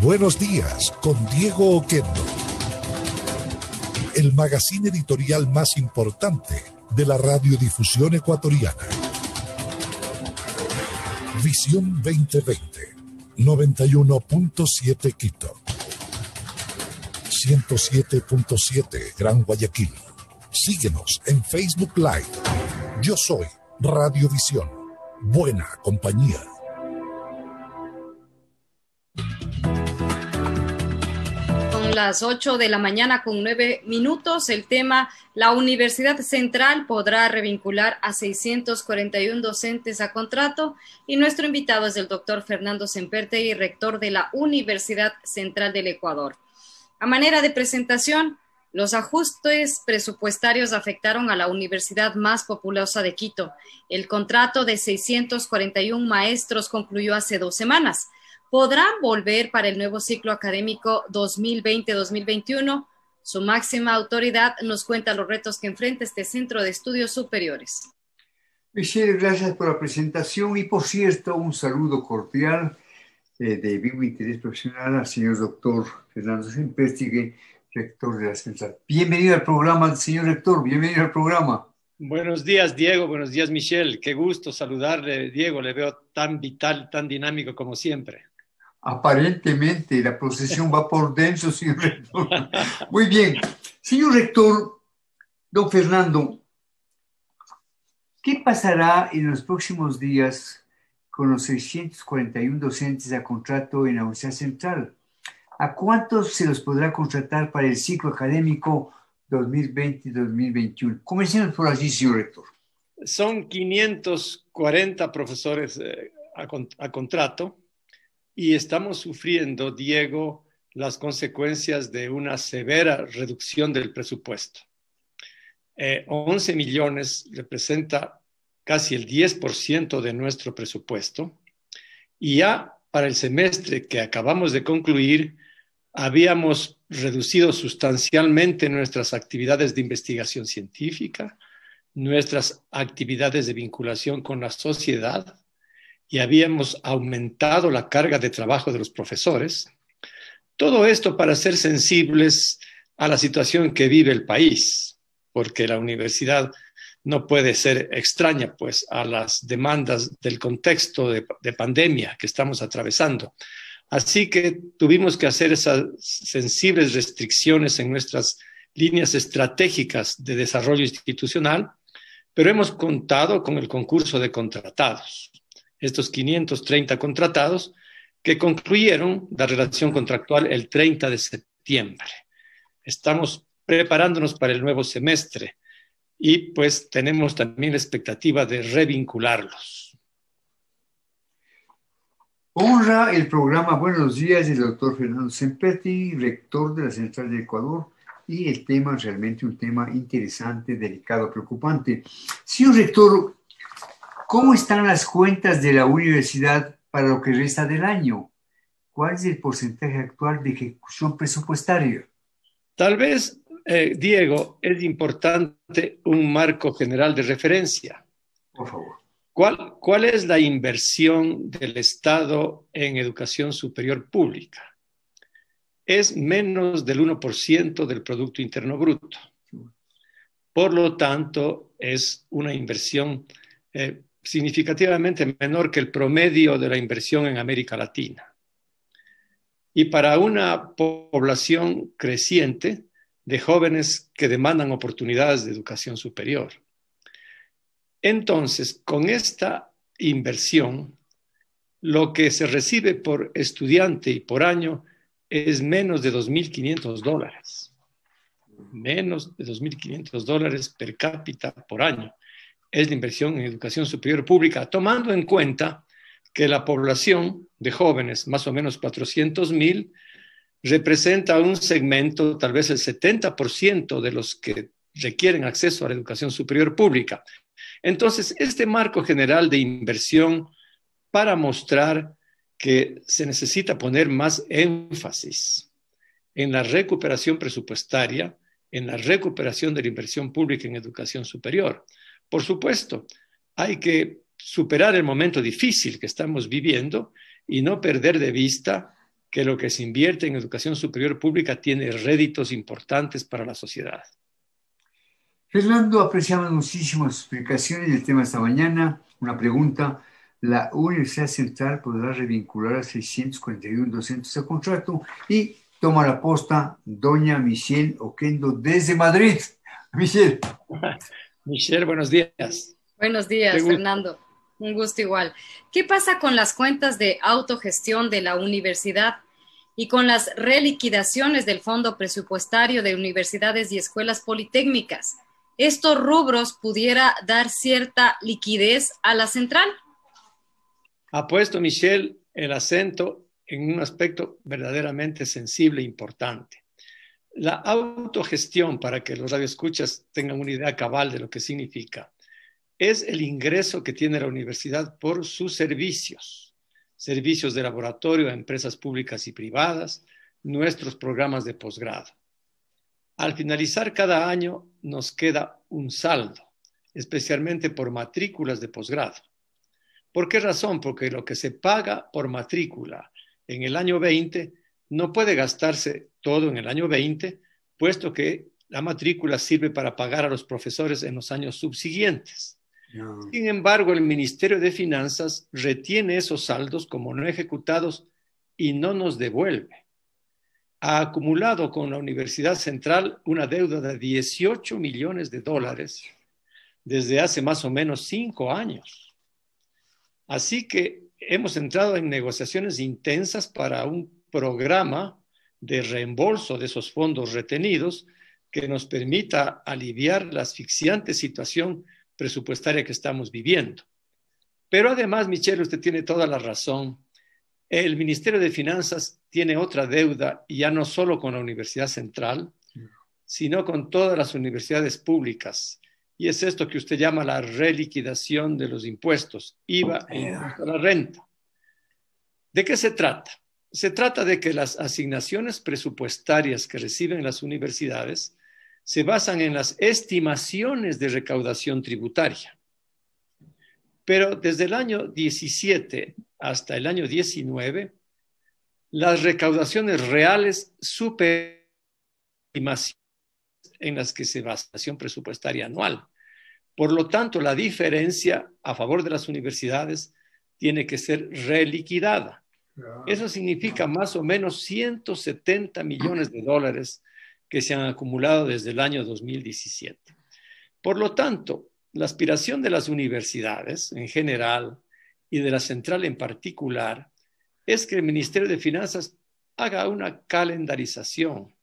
Buenos días con Diego Oquendo. El magazine editorial más importante de la radiodifusión ecuatoriana. Visión 2020, 91.7 Quito, 107.7 Gran Guayaquil. Síguenos en Facebook Live. Yo soy Radiovisión. Buena compañía. las ocho de la mañana con nueve minutos. El tema, la Universidad Central podrá revincular a 641 docentes a contrato. Y nuestro invitado es el doctor Fernando y rector de la Universidad Central del Ecuador. A manera de presentación, los ajustes presupuestarios afectaron a la universidad más populosa de Quito. El contrato de 641 maestros concluyó hace dos semanas podrán volver para el nuevo ciclo académico 2020-2021. Su máxima autoridad nos cuenta los retos que enfrenta este centro de estudios superiores. Michelle, gracias por la presentación y por cierto, un saludo cordial eh, de vivo interés profesional al señor doctor Fernando Sempestigue, rector de la central. Bienvenido al programa, señor rector, bienvenido al programa. Buenos días, Diego. Buenos días, Michelle. Qué gusto saludarle, Diego. Le veo tan vital, tan dinámico como siempre aparentemente la procesión va por denso, señor rector. Muy bien. Señor rector, don Fernando, ¿qué pasará en los próximos días con los 641 docentes a contrato en la Universidad Central? ¿A cuántos se los podrá contratar para el ciclo académico 2020-2021? Comencemos por allí, señor rector. Son 540 profesores eh, a contrato y estamos sufriendo, Diego, las consecuencias de una severa reducción del presupuesto. 11 eh, millones representa casi el 10% de nuestro presupuesto y ya para el semestre que acabamos de concluir habíamos reducido sustancialmente nuestras actividades de investigación científica, nuestras actividades de vinculación con la sociedad, y habíamos aumentado la carga de trabajo de los profesores. Todo esto para ser sensibles a la situación que vive el país, porque la universidad no puede ser extraña pues a las demandas del contexto de, de, pandemia que estamos atravesando. Así que tuvimos que hacer esas sensibles restricciones en nuestras líneas estratégicas de desarrollo institucional, pero hemos contado con el concurso de contratados estos 530 contratados que concluyeron la relación contractual el 30 de septiembre. Estamos preparándonos para el nuevo semestre y pues tenemos también la expectativa de revincularlos. Honra el programa Buenos Días el doctor Fernando Sempetti, rector de la Central de Ecuador, y el tema realmente un tema interesante, delicado, preocupante. si un rector, ¿Cómo están las cuentas de la universidad para lo que resta del año? ¿Cuál es el porcentaje actual de ejecución presupuestaria? Tal vez, eh, Diego, es importante un marco general de referencia. Por favor. ¿Cuál, ¿Cuál es la inversión del Estado en educación superior pública? Es menos del 1% del Producto Interno Bruto. Por lo tanto, es una inversión eh, significativamente menor que el promedio de la inversión en América Latina. Y para una población creciente de jóvenes que demandan oportunidades de educación superior. Entonces, con esta inversión, lo que se recibe por estudiante y por año es menos de 2.500 dólares. Menos de 2.500 dólares per cápita por año es la inversión en educación superior pública, tomando en cuenta que la población de jóvenes, más o menos 400.000, mil, representa un segmento, tal vez el 70% de los que requieren acceso a la educación superior pública. Entonces, este marco general de inversión para mostrar que se necesita poner más énfasis en la recuperación presupuestaria, en la recuperación de la inversión pública en educación superior. Por supuesto, hay que superar el momento difícil que estamos viviendo y no perder de vista que lo que se invierte en educación superior pública tiene réditos importantes para la sociedad. Fernando, apreciamos muchísimo sus explicaciones el tema esta mañana. Una pregunta. La Universidad Central podrá revincular a 641 docentes a contrato y toma la posta doña Michelle Oquendo desde Madrid. Michelle. Michelle, buenos días. Buenos días, Fernando. Un gusto igual. ¿Qué pasa con las cuentas de autogestión de la universidad y con las reliquidaciones del Fondo Presupuestario de Universidades y Escuelas Politécnicas? ¿Estos rubros pudiera dar cierta liquidez a la central? Apuesto, Michelle el acento en un aspecto verdaderamente sensible e importante. La autogestión, para que los radioescuchas tengan una idea cabal de lo que significa, es el ingreso que tiene la universidad por sus servicios, servicios de laboratorio a empresas públicas y privadas, nuestros programas de posgrado. Al finalizar cada año nos queda un saldo, especialmente por matrículas de posgrado. ¿Por qué razón? Porque lo que se paga por matrícula en el año 20 no puede gastarse todo en el año 20, puesto que la matrícula sirve para pagar a los profesores en los años subsiguientes. Ah. Sin embargo, el Ministerio de Finanzas retiene esos saldos como no ejecutados y no nos devuelve. Ha acumulado con la Universidad Central una deuda de 18 millones de dólares desde hace más o menos cinco años. Así que hemos entrado en negociaciones intensas para un programa de reembolso de esos fondos retenidos que nos permita aliviar la asfixiante situación presupuestaria que estamos viviendo. Pero además, Michelle, usted tiene toda la razón. El Ministerio de Finanzas tiene otra deuda, ya no solo con la Universidad Central, sino con todas las universidades públicas. Y es esto que usted llama la reliquidación de los impuestos, IVA en oh, la renta. ¿De qué se trata? se trata de que las asignaciones presupuestarias que reciben las universidades se basan en las estimaciones de recaudación tributaria. Pero desde el año 17 hasta el año 19, las recaudaciones reales superan en las que se basa la asignación presupuestaria anual. Por lo tanto, la diferencia a favor de las universidades tiene que ser reliquidada. Eso significa más o menos 170 millones de dólares que se han acumulado desde el año 2017. Por lo tanto, la aspiración de las universidades en general y de la central en particular es que el Ministerio de Finanzas haga una calendarización,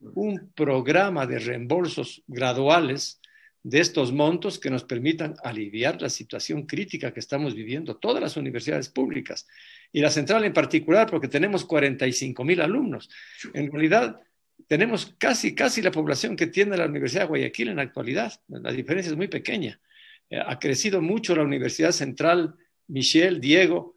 un programa de reembolsos graduales de estos montos que nos permitan aliviar la situación crítica que estamos viviendo todas las universidades públicas y la central en particular, porque tenemos 45 mil alumnos. En realidad, tenemos casi, casi la población que tiene la Universidad de Guayaquil en la actualidad. La diferencia es muy pequeña. Eh, ha crecido mucho la Universidad Central, Michelle, Diego,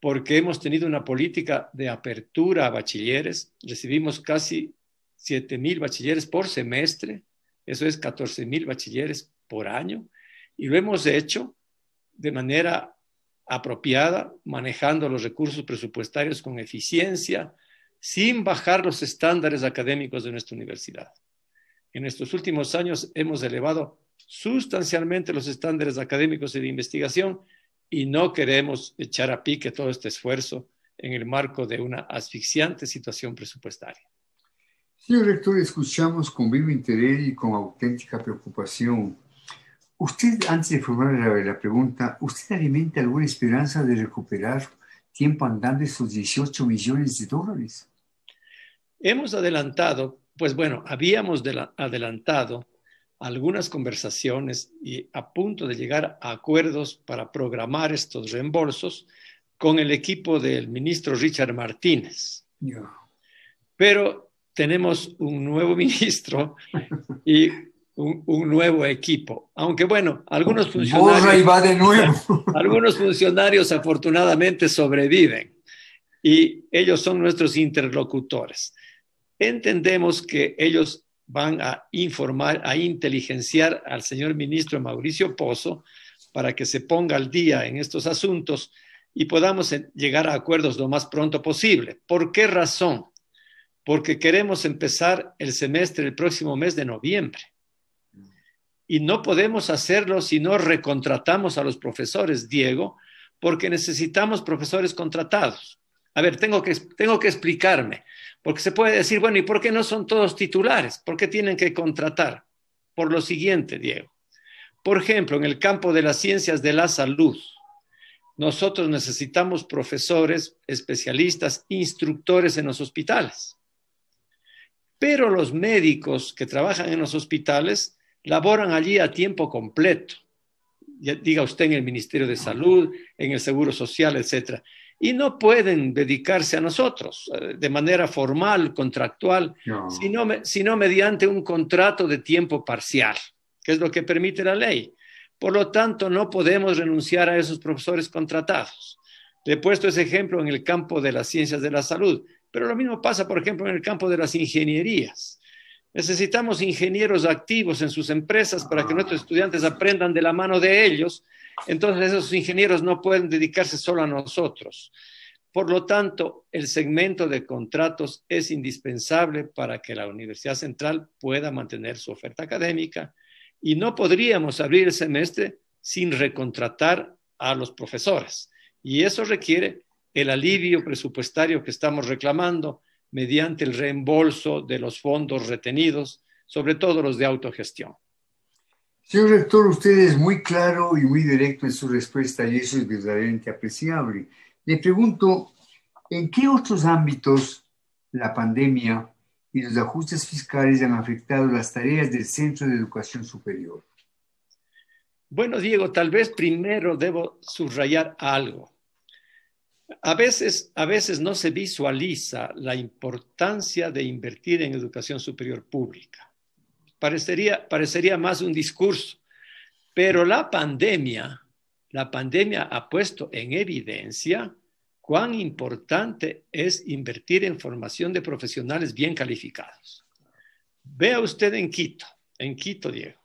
porque hemos tenido una política de apertura a bachilleres. Recibimos casi 7 mil bachilleres por semestre, eso es 14 mil bachilleres por año, y lo hemos hecho de manera apropiada, manejando los recursos presupuestarios con eficiencia, sin bajar los estándares académicos de nuestra universidad. En estos últimos años hemos elevado sustancialmente los estándares académicos y de investigación y no queremos echar a pique todo este esfuerzo en el marco de una asfixiante situación presupuestaria. Señor rector, escuchamos con vivo interés y con auténtica preocupación Usted, antes de formular la, pregunta, ¿usted alimenta alguna esperanza de recuperar tiempo andando esos 18 millones de dólares? Hemos adelantado, pues bueno, habíamos adelantado algunas conversaciones y a punto de llegar a acuerdos para programar estos reembolsos con el equipo del ministro Richard Martínez. Pero tenemos un nuevo ministro y un, nuevo equipo. Aunque bueno, algunos funcionarios, va de nuevo. algunos funcionarios afortunadamente sobreviven y ellos son nuestros interlocutores. Entendemos que ellos van a informar, a inteligenciar al señor ministro Mauricio Pozo para que se ponga al día en estos asuntos y podamos llegar a acuerdos lo más pronto posible. ¿Por qué razón? Porque queremos empezar el semestre el próximo mes de noviembre y no podemos hacerlo si no recontratamos a los profesores, Diego, porque necesitamos profesores contratados. A ver, tengo que, tengo que explicarme, porque se puede decir, bueno, ¿y por qué no son todos titulares? ¿Por qué tienen que contratar? Por lo siguiente, Diego. Por ejemplo, en el campo de las ciencias de la salud, nosotros necesitamos profesores, especialistas, instructores en los hospitales. Pero los médicos que trabajan en los hospitales laboran allí a tiempo completo, diga usted en el Ministerio de Salud, en el Seguro Social, etcétera, y no pueden dedicarse a nosotros eh, de manera formal, contractual, sino, sino mediante un contrato de tiempo parcial, que es lo que permite la ley. Por lo tanto, no podemos renunciar a esos profesores contratados. Le he puesto ese ejemplo en el campo de las ciencias de la salud, pero lo mismo pasa, por ejemplo, en el campo de las ingenierías. Necesitamos ingenieros activos en sus empresas para que nuestros ah. estudiantes aprendan de la mano de ellos. Entonces esos ingenieros no pueden dedicarse solo a nosotros. Por lo tanto, el segmento de contratos es indispensable para que la Universidad Central pueda mantener su oferta académica y no podríamos abrir el semestre sin recontratar a los profesores. Y eso requiere el alivio presupuestario que estamos reclamando, mediante el reembolso de los fondos retenidos, sobre todo los de autogestión. Señor rector, usted es muy claro y muy directo en su respuesta y eso es verdaderamente apreciable. Le pregunto, ¿en qué otros ámbitos la pandemia y los ajustes fiscales han afectado las tareas del Centro de Educación Superior? Bueno, Diego, tal vez primero debo subrayar algo. A veces, a veces no se visualiza la importancia de invertir en educación superior pública. Parecería, más un discurso, pero la pandemia, la pandemia ha puesto en evidencia cuán importante es invertir en formación de profesionales bien calificados. Vea usted en Quito, en Quito, Diego,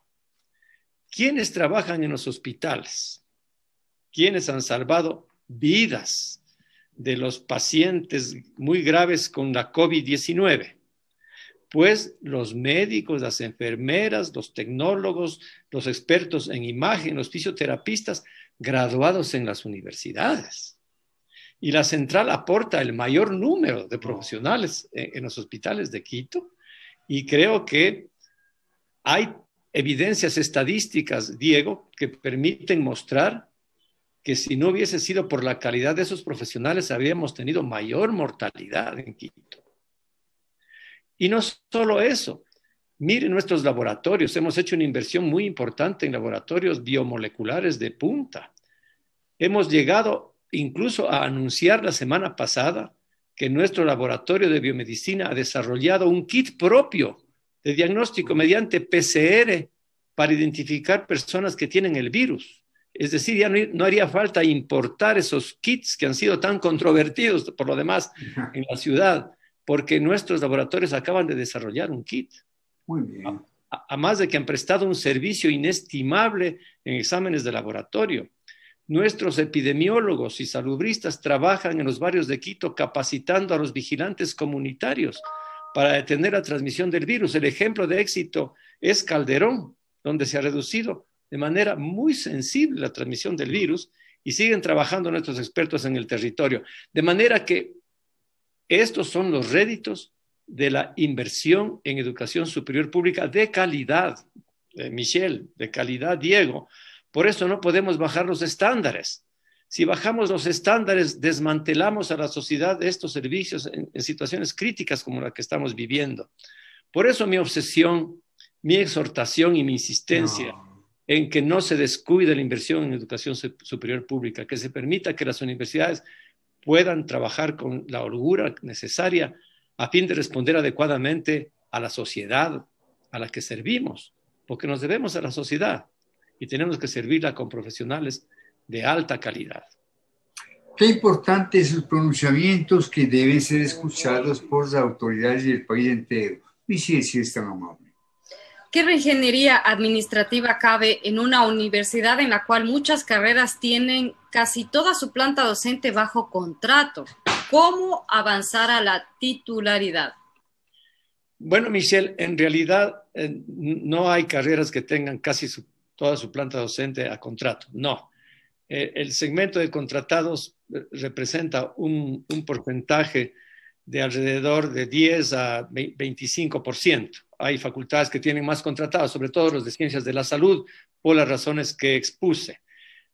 ¿quiénes trabajan en los hospitales? ¿Quiénes han salvado vidas? de los pacientes muy graves con la COVID-19. Pues los médicos, las enfermeras, los tecnólogos, los expertos en imagen, los fisioterapistas, graduados en las universidades. Y la central aporta el mayor número de profesionales en, en los hospitales de Quito y creo que hay evidencias estadísticas, Diego, que permiten mostrar que si no hubiese sido por la calidad de esos profesionales, habríamos tenido mayor mortalidad en Quito. Y no solo eso, miren nuestros laboratorios, hemos hecho una inversión muy importante en laboratorios biomoleculares de punta. Hemos llegado incluso a anunciar la semana pasada que nuestro laboratorio de biomedicina ha desarrollado un kit propio de diagnóstico mediante PCR para identificar personas que tienen el virus. Es decir, ya no, haría falta importar esos kits que han sido tan controvertidos por lo demás en la ciudad, porque nuestros laboratorios acaban de desarrollar un kit. Muy bien. Además de que han prestado un servicio inestimable en exámenes de laboratorio. Nuestros epidemiólogos y salubristas trabajan en los barrios de Quito capacitando a los vigilantes comunitarios para detener la transmisión del virus. El ejemplo de éxito es Calderón, donde se ha reducido de manera muy sensible la transmisión del virus y siguen trabajando nuestros expertos en el territorio. De manera que estos son los réditos de la inversión en educación superior pública de calidad, eh, Michelle, de calidad, Diego. Por eso no podemos bajar los estándares. Si bajamos los estándares, desmantelamos a la sociedad estos servicios en, situaciones críticas como la que estamos viviendo. Por eso mi obsesión, mi exhortación y mi insistencia en que no se descuide la inversión en educación superior pública, que se permita que las universidades puedan trabajar con la holgura necesaria a fin de responder adecuadamente a la sociedad a la que servimos, porque nos debemos a la sociedad y tenemos que servirla con profesionales de alta calidad. Qué importantes sus pronunciamientos que deben ser escuchados por las autoridades del país entero. Y si es tan amable. ¿Qué reingeniería administrativa cabe en una universidad en la cual muchas carreras tienen casi toda su planta docente bajo contrato? ¿Cómo avanzar a la titularidad? Bueno, Michelle, en realidad eh, no hay carreras que tengan casi toda su planta docente a contrato, no. Eh, el segmento de contratados eh, representa un, un porcentaje de alrededor de 10 a 25% hay facultades que tienen más contratados, sobre todo los de ciencias de la salud, por las razones que expuse.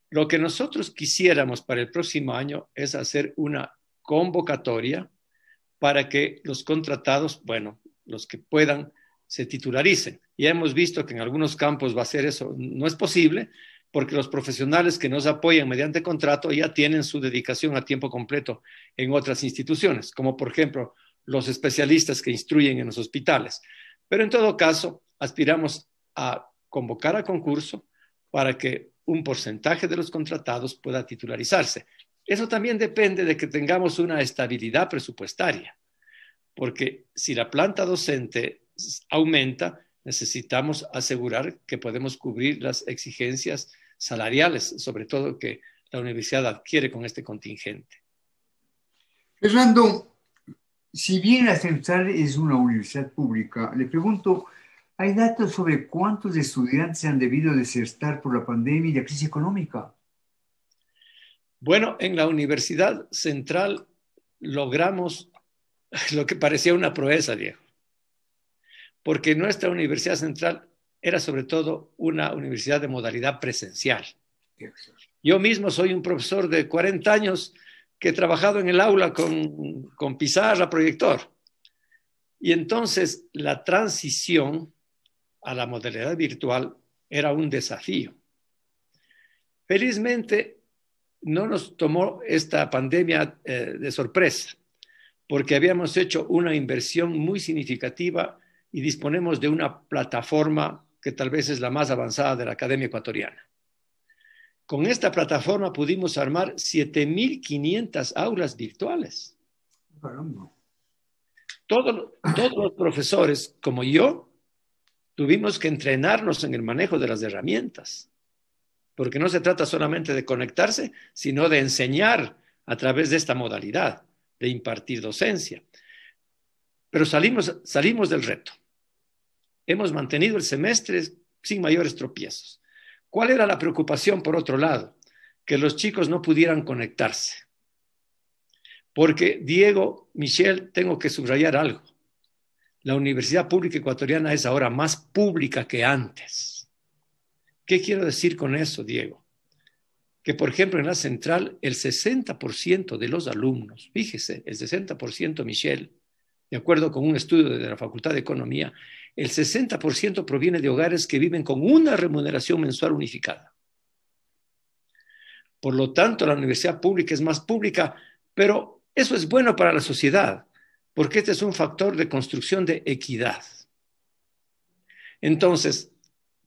Lo que nosotros quisiéramos para el próximo año es hacer una convocatoria para que los contratados, bueno, los que puedan, se titularicen. Ya hemos visto que en algunos campos va a ser eso, no es posible, porque los profesionales que nos apoyan mediante contrato ya tienen su dedicación a tiempo completo en otras instituciones, como por ejemplo los especialistas que instruyen en los hospitales. Pero en todo caso, aspiramos a convocar a concurso para que un porcentaje de los contratados pueda titularizarse. Eso también depende de que tengamos una estabilidad presupuestaria, porque si la planta docente aumenta, necesitamos asegurar que podemos cubrir las exigencias salariales, sobre todo que la universidad adquiere con este contingente. Si bien la Central es una universidad pública, le pregunto, ¿hay datos sobre cuántos estudiantes han debido desertar por la pandemia y la crisis económica? Bueno, en la Universidad Central logramos lo que parecía una proeza, Diego, porque nuestra Universidad Central era sobre todo una universidad de modalidad presencial. Yo mismo soy un profesor de 40 años que he trabajado en el aula con, con pizarra, proyector. Y entonces la transición a la modalidad virtual era un desafío. Felizmente no nos tomó esta pandemia eh, de sorpresa, porque habíamos hecho una inversión muy significativa y disponemos de una plataforma que tal vez es la más avanzada de la Academia Ecuatoriana. Con esta plataforma pudimos armar 7.500 aulas virtuales. Todos, todos los profesores, como yo, tuvimos que entrenarnos en el manejo de las herramientas, porque no se trata solamente de conectarse, sino de enseñar a través de esta modalidad, de impartir docencia. Pero salimos, salimos del reto. Hemos mantenido el semestre sin mayores tropiezos. ¿Cuál era la preocupación, por otro lado? Que los chicos no pudieran conectarse. Porque, Diego, Michelle, tengo que subrayar algo. La Universidad Pública Ecuatoriana es ahora más pública que antes. ¿Qué quiero decir con eso, Diego? que por ejemplo en la central el 60% de los alumnos, fíjese, el 60% Michelle, de acuerdo con un estudio de la Facultad de Economía, el 60% proviene de hogares que viven con una remuneración mensual unificada. Por lo tanto, la universidad pública es más pública, pero eso es bueno para la sociedad, porque este es un factor de construcción de equidad. Entonces,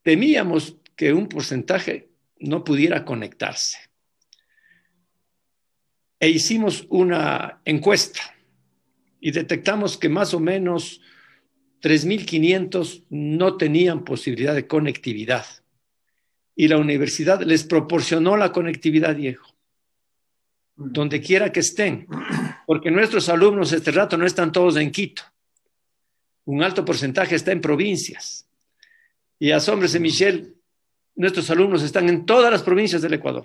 temíamos que un porcentaje no pudiera conectarse. E hicimos una encuesta y detectamos que más o menos 3.500 no tenían posibilidad de conectividad. Y la universidad les proporcionó la conectividad, Diego, donde quiera que estén, porque nuestros alumnos este rato no están todos en Quito. Un alto porcentaje está en provincias. Y asómbrese, Michel nuestros alumnos están en todas las provincias del Ecuador.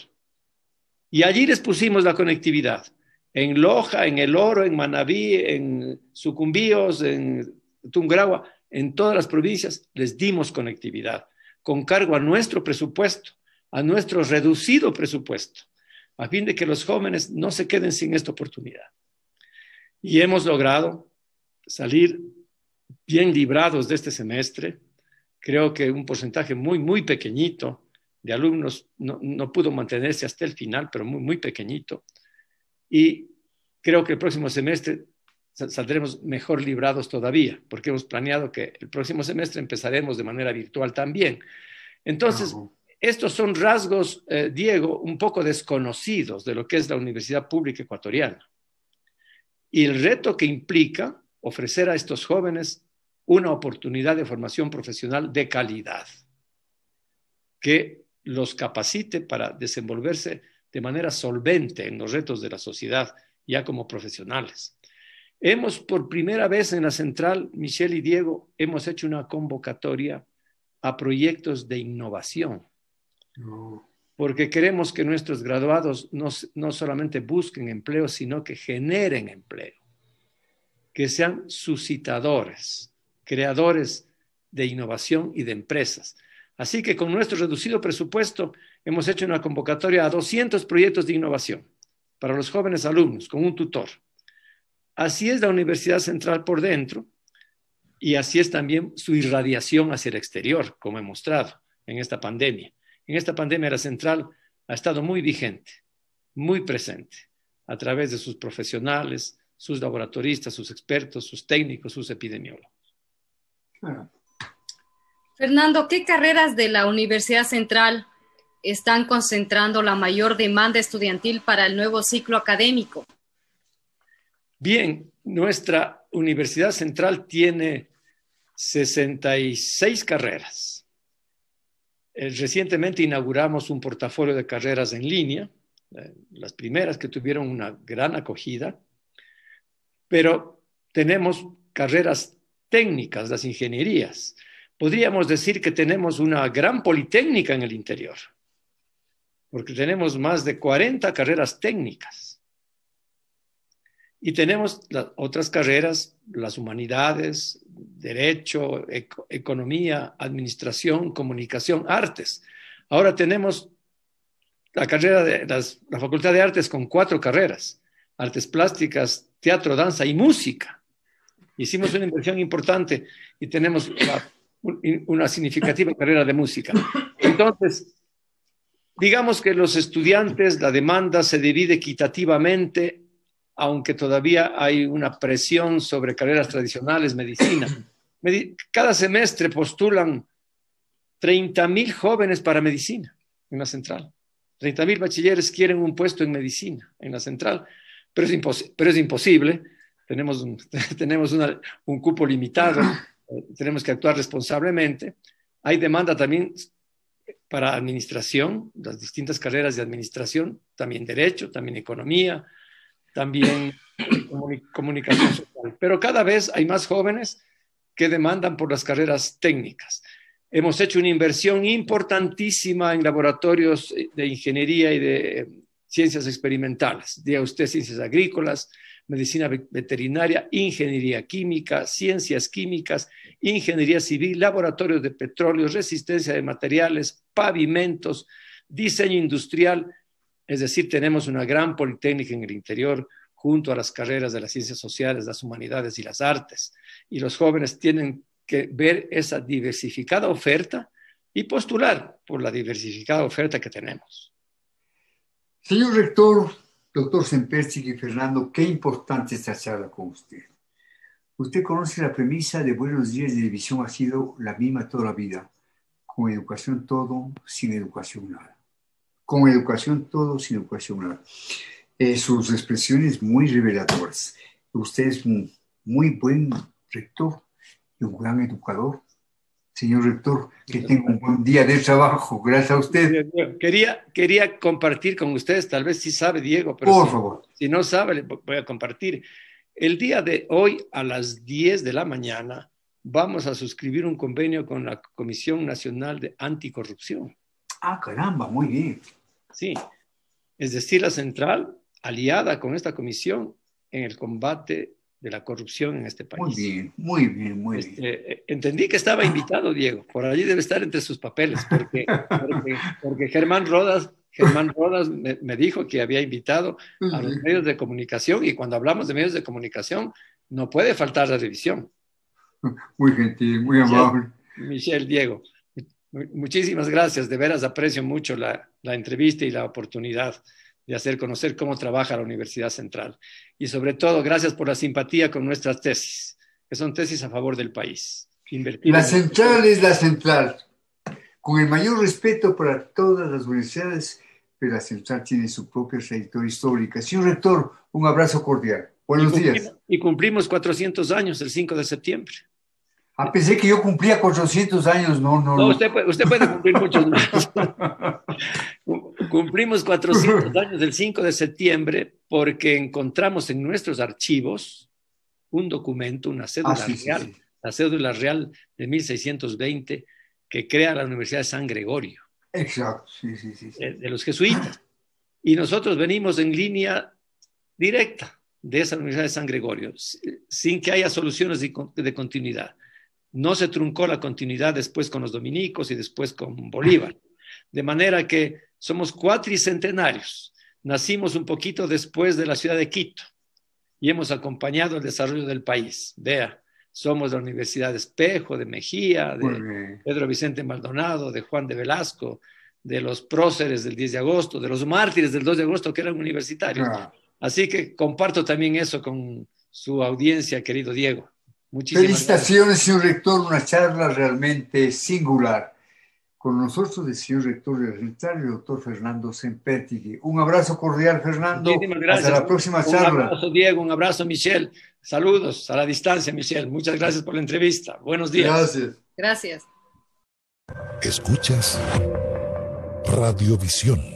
Y allí les pusimos la conectividad en Loja, en El Oro, en Manabí, en Sucumbíos, en Tungragua, en todas las provincias, les dimos conectividad con cargo a nuestro presupuesto, a nuestro reducido presupuesto, a fin de que los jóvenes no se queden sin esta oportunidad. Y hemos logrado salir bien librados de este semestre. Creo que un porcentaje muy, muy pequeñito de alumnos no, no pudo mantenerse hasta el final, pero muy, muy pequeñito y creo que el próximo semestre saldremos mejor librados todavía, porque hemos planeado que el próximo semestre empezaremos de manera virtual también. Entonces, estos son rasgos, eh, Diego, un poco desconocidos de lo que es la Universidad Pública Ecuatoriana. Y el reto que implica ofrecer a estos jóvenes una oportunidad de formación profesional de calidad, que los capacite para desenvolverse de manera solvente en los retos de la sociedad, ya como profesionales. Hemos, por primera vez en la central, Michelle y Diego, hemos hecho una convocatoria a proyectos de innovación. Oh. Porque queremos que nuestros graduados no, no solamente busquen empleo, sino que generen empleo, que sean suscitadores, creadores de innovación y de empresas. Así que con nuestro reducido presupuesto hemos hecho una convocatoria a 200 proyectos de innovación para los jóvenes alumnos con un tutor. Así es la Universidad Central por dentro y así es también su irradiación hacia el exterior, como he mostrado en esta pandemia. En esta pandemia la Central ha estado muy vigente, muy presente, a través de sus profesionales, sus laboratoristas, sus expertos, sus técnicos, sus epidemiólogos. Fernando, ¿qué carreras de la Universidad Central están concentrando la mayor demanda estudiantil para el nuevo ciclo académico? Bien, nuestra Universidad Central tiene 66 carreras. Eh, recientemente inauguramos un portafolio de carreras en línea, eh, las primeras que tuvieron una gran acogida, pero tenemos carreras técnicas, las ingenierías. Podríamos decir que tenemos una gran politécnica en el interior porque tenemos más de 40 carreras técnicas. Y tenemos otras carreras, las humanidades, derecho, economía, administración, comunicación, artes. Ahora tenemos la carrera de la Facultad de Artes con cuatro carreras, artes plásticas, teatro, danza y música. Hicimos una inversión importante y tenemos una significativa carrera de música. Entonces, Digamos que los estudiantes, la demanda se divide equitativamente, aunque todavía hay una presión sobre carreras tradicionales, medicina. Cada semestre postulan 30.000 jóvenes para medicina en la central. 30.000 bachilleres quieren un puesto en medicina en la central, pero es, imposible. Tenemos, tenemos un cupo limitado, eh, tenemos que actuar responsablemente. Hay demanda también para administración, las distintas carreras de administración, también derecho, también economía, también comunicación social. Pero cada vez hay más jóvenes que demandan por las carreras técnicas. Hemos hecho una inversión importantísima en laboratorios de ingeniería y de eh, ciencias experimentales, de usted ciencias agrícolas, medicina veterinaria, ingeniería química, ciencias químicas, ingeniería civil, laboratorios de petróleo, resistencia de materiales, pavimentos, diseño industrial. Es decir, tenemos una gran politécnica en el interior junto a las carreras de las ciencias sociales, las humanidades y las artes. Y los jóvenes tienen que ver esa diversificada oferta y postular por la diversificada oferta que tenemos. Señor rector, Doctor Semperci y Fernando, qué importante esta charla con usted. Usted conoce la premisa de Buenos Días de División ha sido la misma toda la vida. Con educación todo, sin educación nada. Con educación todo, sin educación nada. Eh, sus expresiones muy reveladoras. Usted es un muy buen rector y un gran educador señor rector, que tenga un buen día de trabajo. Gracias a usted. Quería, quería compartir con ustedes, tal vez sí sabe Diego, pero si, si no sabe, le voy a compartir. El día de hoy a las 10 de la mañana vamos a suscribir un convenio con la Comisión Nacional de Anticorrupción. Ah, caramba, muy bien. Sí, es decir, la central aliada con esta comisión en el combate de la corrupción en este país. Muy bien, muy bien, muy bien. Este, eh, entendí que estaba invitado, Diego. Por allí debe estar entre sus papeles, porque, porque, Germán Rodas, Germán Rodas me, dijo que había invitado a los medios de comunicación y cuando hablamos de medios de comunicación no puede faltar la revisión. Muy gentil, muy amable. Michelle, Diego, muchísimas gracias. De veras aprecio mucho la, la entrevista y la oportunidad de hacer conocer cómo trabaja la Universidad Central. Y sobre todo, gracias por la simpatía con nuestras tesis, que son tesis a favor del país. la central es la central. Con el mayor respeto para todas las universidades, pero la central tiene su propia trayectoria histórica. Señor rector, un abrazo cordial. Buenos días. Y cumplimos 400 años el 5 de septiembre. Ah, pensé que yo cumplía 400 años, no, no. No, usted puede, usted cumplir muchos más. Cumplimos 400 años del 5 de septiembre porque encontramos en nuestros archivos un documento, una cédula ah, real, la cédula real de 1620 que crea la Universidad de San Gregorio. Exacto, sí, sí, sí. De, los jesuitas. Y nosotros venimos en línea directa de esa Universidad de San Gregorio, sin que haya soluciones de continuidad no se truncó la continuidad después con los dominicos y después con Bolívar. De manera que somos cuatricentenarios. Nacimos un poquito después de la ciudad de Quito y hemos acompañado el desarrollo del país. Vea, somos la Universidad de Espejo, de Mejía, de Pedro Vicente Maldonado, de Juan de Velasco, de los próceres del 10 de agosto, de los mártires del 2 de agosto que eran universitarios. Así que comparto también eso con su audiencia, querido Diego. Muchísimas Felicitaciones, señor rector, una charla realmente singular. Con nosotros el señor rector y el doctor Fernando Sempertigui. Un abrazo cordial, Fernando. Muchísimas gracias. Hasta la próxima charla. Un abrazo, Diego. Un abrazo, Michelle. Saludos a la distancia, Michelle. Muchas gracias por la entrevista. Buenos días. Gracias. Gracias. Escuchas Radiovisión